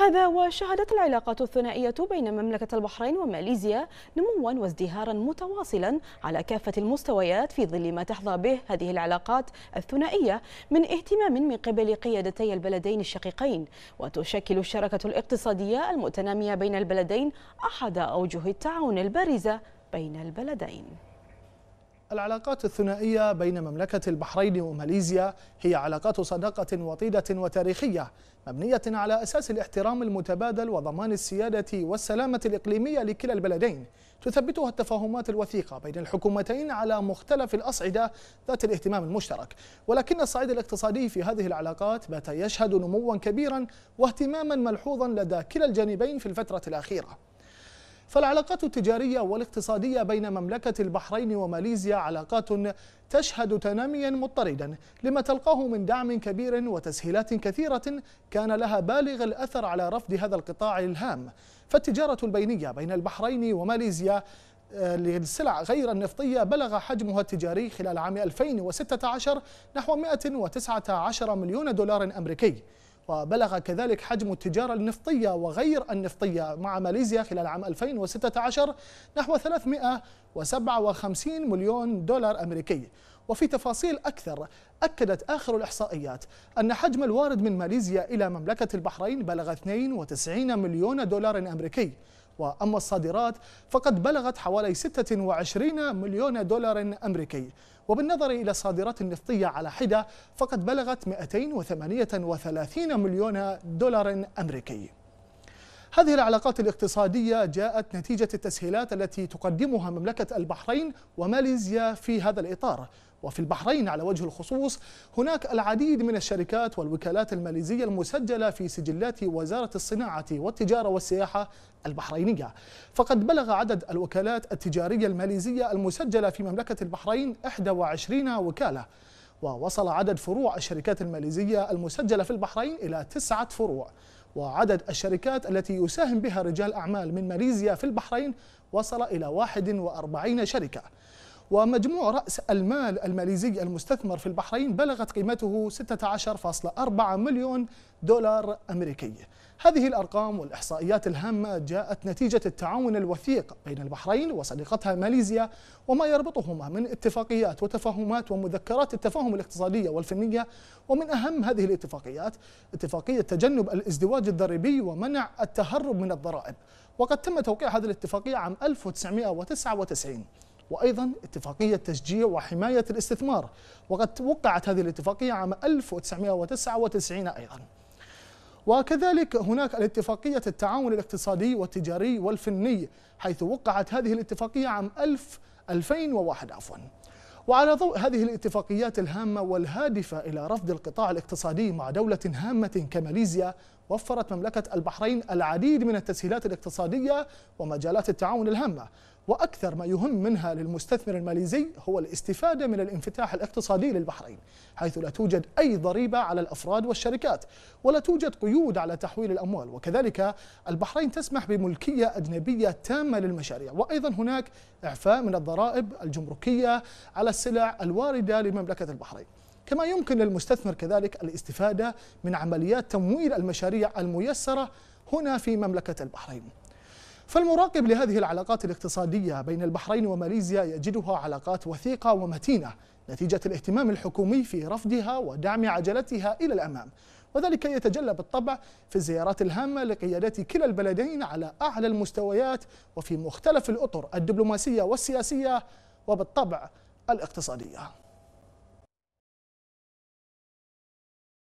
هذا وشهدت العلاقات الثنائية بين مملكة البحرين وماليزيا نموا وازدهارا متواصلا على كافة المستويات في ظل ما تحظى به هذه العلاقات الثنائية من اهتمام من قبل قيادتي البلدين الشقيقين وتشكل الشراكة الاقتصادية المتنامية بين البلدين أحد أوجه التعاون البارزة بين البلدين العلاقات الثنائية بين مملكة البحرين وماليزيا هي علاقات صداقة وطيدة وتاريخية مبنية على أساس الاحترام المتبادل وضمان السيادة والسلامة الإقليمية لكلا البلدين تثبتها التفاهمات الوثيقة بين الحكومتين على مختلف الأصعدة ذات الاهتمام المشترك ولكن الصعيد الاقتصادي في هذه العلاقات بات يشهد نموا كبيرا واهتماما ملحوظا لدى كلا الجانبين في الفترة الأخيرة فالعلاقات التجارية والاقتصادية بين مملكة البحرين وماليزيا علاقات تشهد تناميا مضطردا لما تلقاه من دعم كبير وتسهيلات كثيرة كان لها بالغ الأثر على رفض هذا القطاع الهام فالتجارة البينية بين البحرين وماليزيا آه، للسلع غير النفطية بلغ حجمها التجاري خلال عام 2016 نحو 119 مليون دولار أمريكي وبلغ كذلك حجم التجارة النفطية وغير النفطية مع ماليزيا خلال عام 2016 نحو 357 مليون دولار أمريكي وفي تفاصيل أكثر أكدت آخر الإحصائيات أن حجم الوارد من ماليزيا إلى مملكة البحرين بلغ 92 مليون دولار أمريكي وأما الصادرات فقد بلغت حوالي 26 مليون دولار أمريكي وبالنظر إلى الصادرات النفطية على حدة فقد بلغت 238 مليون دولار أمريكي هذه العلاقات الاقتصادية جاءت نتيجة التسهيلات التي تقدمها مملكة البحرين وماليزيا في هذا الإطار وفي البحرين على وجه الخصوص هناك العديد من الشركات والوكالات الماليزية المسجلة في سجلات وزارة الصناعة والتجارة والسياحة البحرينية فقد بلغ عدد الوكالات التجارية الماليزية المسجلة في مملكة البحرين 21 وكالة ووصل عدد فروع الشركات الماليزية المسجلة في البحرين إلى تسعة فروع وعدد الشركات التي يساهم بها رجال أعمال من ماليزيا في البحرين وصل إلى 41 شركة ومجموع رأس المال الماليزي المستثمر في البحرين بلغت قيمته 16.4 مليون دولار أمريكي هذه الأرقام والإحصائيات الهامة جاءت نتيجة التعاون الوثيق بين البحرين وصديقتها ماليزيا وما يربطهما من اتفاقيات وتفاهمات ومذكرات التفاهم الاقتصادية والفنية ومن أهم هذه الاتفاقيات اتفاقية تجنب الازدواج الضريبي ومنع التهرب من الضرائب وقد تم توقيع هذه الاتفاقية عام 1999 وأيضا اتفاقية تشجيع وحماية الاستثمار وقد وقعت هذه الاتفاقية عام 1999 أيضا وكذلك هناك الاتفاقية التعاون الاقتصادي والتجاري والفني حيث وقعت هذه الاتفاقية عام 1000 2001 عفوا وعلى ضوء هذه الاتفاقيات الهامة والهادفة إلى رفض القطاع الاقتصادي مع دولة هامة كماليزيا وفرت مملكة البحرين العديد من التسهيلات الاقتصادية ومجالات التعاون الهامة وأكثر ما يهم منها للمستثمر الماليزي هو الاستفادة من الانفتاح الاقتصادي للبحرين حيث لا توجد أي ضريبة على الأفراد والشركات ولا توجد قيود على تحويل الأموال وكذلك البحرين تسمح بملكية أجنبية تامة للمشاريع وأيضا هناك إعفاء من الضرائب الجمركية على السلع الواردة لمملكة البحرين كما يمكن للمستثمر كذلك الاستفادة من عمليات تمويل المشاريع الميسرة هنا في مملكة البحرين فالمراقب لهذه العلاقات الاقتصادية بين البحرين وماليزيا يجدها علاقات وثيقة ومتينة نتيجة الاهتمام الحكومي في رفضها ودعم عجلتها إلى الأمام وذلك يتجلى بالطبع في الزيارات الهامة لقيادات كلا البلدين على أعلى المستويات وفي مختلف الأطر الدبلوماسية والسياسية وبالطبع الاقتصادية